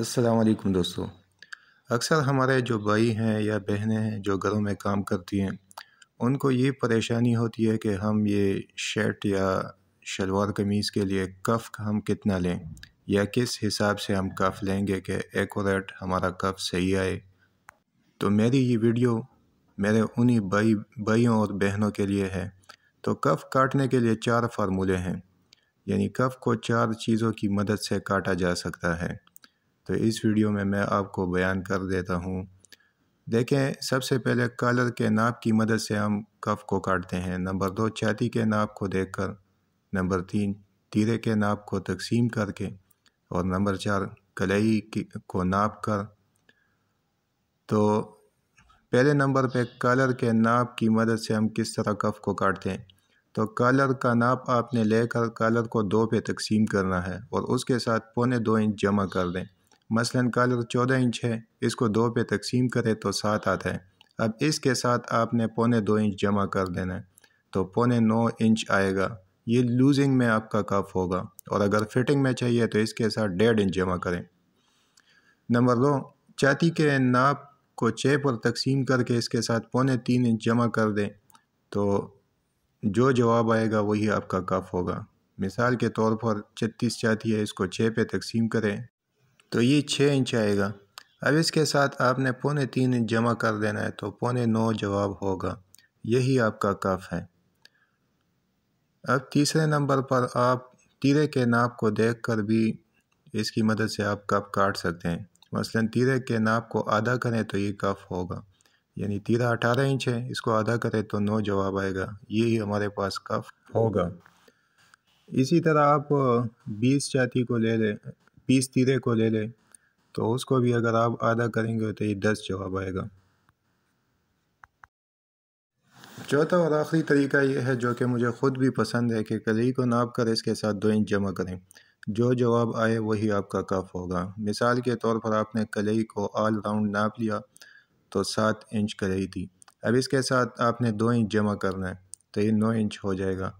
असलकम दोस्तों अक्सर हमारे जो भाई हैं या बहनें हैं जो घरों में काम करती हैं उनको ये परेशानी होती है कि हम ये शर्ट या शलवार कमीज़ के लिए कफ़ हम कितना लें या किस हिसाब से हम कफ़ लेंगे कि एकोरेट हमारा कफ़ सही आए तो मेरी ये वीडियो मेरे उन्हीं भाई भाइयों और बहनों के लिए है तो कफ़ काटने के लिए चार फार्मूले हैं यानी कफ़ को चार चीज़ों की मदद से काटा जा सकता है तो इस वीडियो में मैं आपको बयान कर देता हूँ देखें सबसे पहले कलर के नाप की मदद से हम कफ को काटते हैं नंबर दो छाती के नाप को देखकर नंबर तीन तीरे के नाप को तकसीम करके और नंबर चार कलई को नाप कर तो पहले नंबर पे कलर के नाप की मदद से हम किस तरह कफ को काटते हैं तो कलर का नाप आपने लेकर कॉलर को दो पे तकसीम करना है और उसके साथ पौने दो इंच जमा कर दें मसलन कलर चौदह इंच है इसको दो पे तकसीम करें तो सात आता है अब इसके साथ आपने पौने दो इंच जमा कर देना है तो पौने नौ इंच आएगा ये लूजिंग में आपका कफ होगा और अगर फिटिंग में चाहिए तो इसके साथ डेढ़ इंच जमा करें नंबर दो छाती के नाप को छः पर तकसीम करके इसके साथ पौने तीन इंच जमा कर दें तो जो जवाब आएगा वही आपका कफ होगा मिसाल के तौर पर छत्तीस छाती है इसको छः पे तकसीम करें तो ये छः इंच आएगा अब इसके साथ आपने पौने तीन इंच जमा कर देना है तो पौने नौ जवाब होगा यही आपका कफ है अब तीसरे नंबर पर आप तीरे के नाप को देखकर भी इसकी मदद से आप कफ काट सकते हैं मसलन तीरे के नाप को आधा करें तो ये कफ होगा यानी तीरा अठारह इंच है इसको आधा करें तो नौ जवाब आएगा यही हमारे पास कफ होगा इसी तरह आप बीस जाति को ले लें बीस तीरे को ले लें तो उसको भी अगर आप आधा करेंगे तो ये दस जवाब आएगा चौथा और आखिरी तरीका ये है जो कि मुझे ख़ुद भी पसंद है कि कली को नाप कर इसके साथ दो इंच जमा करें जो जवाब आए वही आपका कफ होगा मिसाल के तौर पर आपने कलई को ऑल राउंड नाप लिया तो सात इंच कलई थी अब इसके साथ आपने दो इंच जमा करना है तो ये नौ इंच हो जाएगा